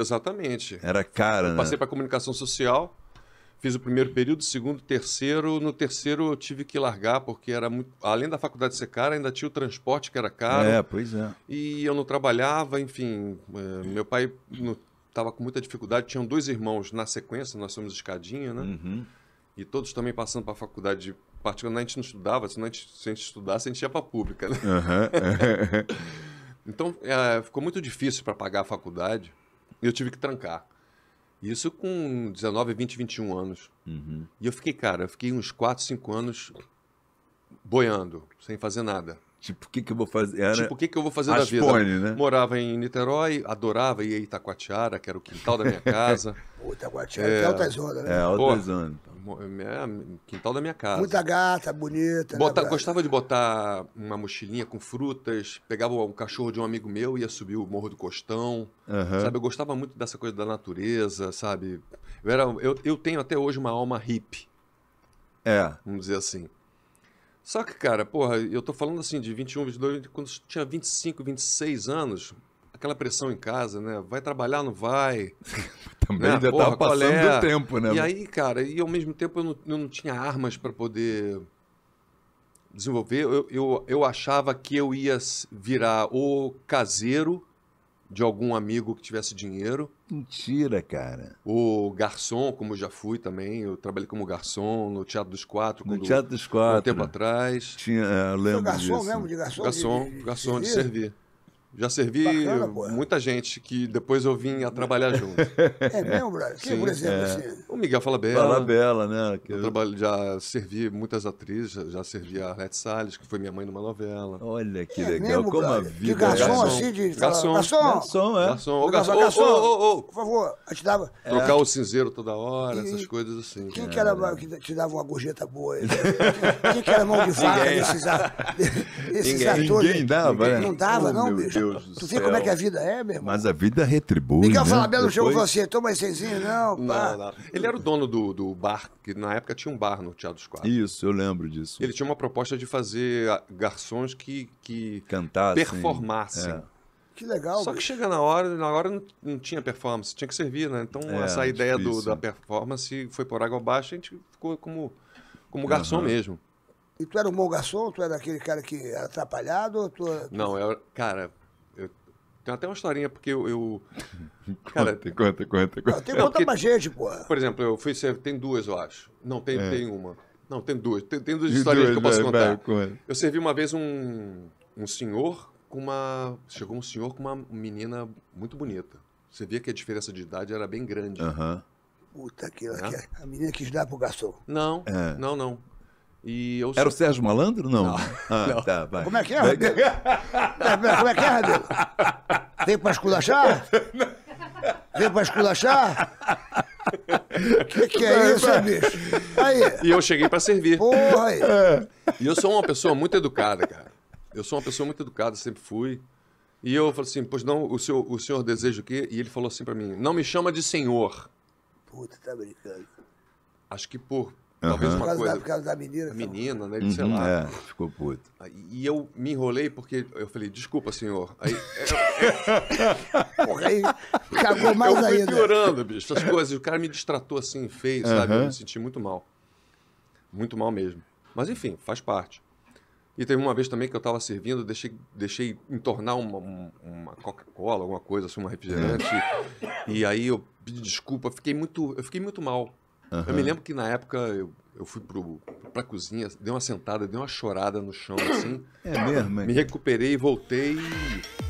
Exatamente. Era cara, eu né? Passei né? para comunicação social, fiz o primeiro período, segundo, terceiro. No terceiro eu tive que largar, porque era muito. Além da faculdade ser cara, ainda tinha o transporte que era caro. É, pois é. E eu não trabalhava, enfim. É, meu pai estava com muita dificuldade. Tinham dois irmãos na sequência, nós somos escadinha, né? Uhum. E todos também passando para a faculdade de particular. A gente não estudava, senão a gente, se a gente estudasse, a gente ia para a pública, né? Uhum. então é, ficou muito difícil para pagar a faculdade eu tive que trancar. Isso com 19, 20, 21 anos. Uhum. E eu fiquei, cara, eu fiquei uns 4, 5 anos boiando, sem fazer nada. Tipo, o que, que eu vou fazer? Era... Tipo, o que, que eu vou fazer Aspone, da vida? Né? Morava em Niterói, adorava ir a Itacoatiara, que era o quintal da minha casa. Pô, Itacoatiara é, é alta zona, né? É, altas Pô, é, minha, quintal da minha casa. Muita gata, bonita. Bota, né, gostava de botar uma mochilinha com frutas, pegava um cachorro de um amigo meu, ia subir o Morro do Costão. Uhum. Sabe, eu gostava muito dessa coisa da natureza, sabe? Eu, era, eu, eu tenho até hoje uma alma hippie. É. Vamos dizer assim. Só que, cara, porra, eu tô falando assim de 21, 22, quando tinha 25, 26 anos, aquela pressão em casa, né? Vai trabalhar, não vai? também, né? já Porra, tava tá passando é? do tempo, né? E aí, cara, e ao mesmo tempo eu não, eu não tinha armas para poder desenvolver. Eu, eu, eu achava que eu ia virar o caseiro de algum amigo que tivesse dinheiro. Mentira, cara. O garçom, como eu já fui também, eu trabalhei como garçom no Teatro dos Quatro. No Teatro dos Quatro. Um tempo atrás. Tinha, eu é lembro garçom disso. mesmo, de garçom? Garçom, de, de, garçom de De servir. Já servi Bacana, muita gente que depois eu vim a trabalhar junto. É mesmo, brother? Quem, por exemplo, é. assim? O Miguel Fala Bela, né? Que... Eu trabalho, já servi muitas atrizes, já, já servi a Arlete Salles, que foi minha mãe numa novela. Olha que é legal, mesmo, como brother. a vida. De garçom, é garçom, assim, assim de... Garçom. Garçom, garçom é. Garçom, ô, garçom, garçom. Ô, ô, ô, Por favor, eu te dava... É. Trocar o cinzeiro toda hora, e... essas coisas assim. Quem que era que te dava uma gorjeta boa? quem, que era mão de vaca desses, desses Ninguém. atores? Ninguém dava, né? Não dava, não, bicho. Deus do tu vê como é que a vida é, meu irmão? Mas a vida retribui. Miguel né? Falabella Depois... chegou e falou assim: toma esse não, não, não, Ele era o dono do, do bar, que na época tinha um bar no Teatro dos Quatro. Isso, eu lembro disso. Ele tinha uma proposta de fazer ah, garçons que, que cantassem, performassem. É. Que legal. Só bicho. que chega na hora, na hora não, não, tinha performance, tinha que servir, né? Então é, essa ideia do, da performance foi por água abaixo, a gente ficou como, como garçom uhum. mesmo. E tu era um bom garçom? Tu era aquele cara que era atrapalhado? Tu, tu... Não, eu, cara, tem até uma historinha, porque eu. eu cara, conta, conta, conta, conta. Não, tem que contar pra gente, pô. Por exemplo, eu fui. Tem duas, eu acho. Não, tem, é. tem uma. Não, tem duas. Tem, tem duas histórias que eu posso contar. Vai, eu servi uma vez um, um senhor com uma. Chegou um senhor com uma menina muito bonita. Você via que a diferença de idade era bem grande. Aham. Uh -huh. Puta que, é? que a menina quis dar pro garçom. Não, é. não, não. Eu... Era o Sérgio Malandro? Não. Não. Ah, não. Tá, Como é que é, Rodrigo? Como é que é, Rodrigo? Vem pra esculachar? Vem pra esculachar? O que, que é isso, bicho? Aí. E eu cheguei pra servir. Porra aí. E eu sou uma pessoa muito educada, cara. Eu sou uma pessoa muito educada, sempre fui. E eu falei assim, pois não, o senhor, o senhor deseja o quê? E ele falou assim para mim, não me chama de senhor. Puta, tá brincando. Acho que por Talvez uhum. uma coisa. Da, por causa da menina. A menina, né? uhum, sei lá. É, ficou puto. E eu me enrolei porque eu falei, desculpa, senhor. Aí. É, é, Porra, aí cagou mais eu ainda. Eu piorando, bicho, essas coisas. O cara me distratou assim, feio, uhum. sabe? Eu me senti muito mal. Muito mal mesmo. Mas enfim, faz parte. E teve uma vez também que eu estava servindo, deixei, deixei entornar uma, uma Coca-Cola, alguma coisa, assim, uma refrigerante. Uhum. e aí eu pedi desculpa, fiquei muito, eu fiquei muito mal. Uhum. Eu me lembro que na época eu, eu fui pro, pra cozinha, dei uma sentada, dei uma chorada no chão assim. É mesmo? Me recuperei, voltei e